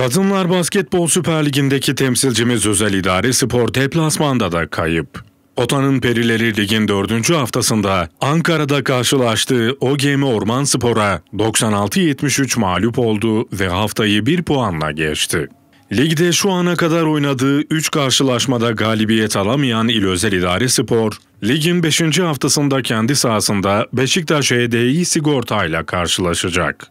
Kadınlar Basketbol Süper Ligi'ndeki temsilcimiz Özel İdare Spor Teplasman'da da kayıp. Otan'ın Perileri Lig'in 4. haftasında Ankara'da karşılaştığı OGM Orman Spor'a 96-73 mağlup oldu ve haftayı 1 puanla geçti. Ligde şu ana kadar oynadığı 3 karşılaşmada galibiyet alamayan İl Özel İdare Spor, ligin 5. haftasında kendi sahasında Beşiktaş HDI Sigorta ile karşılaşacak.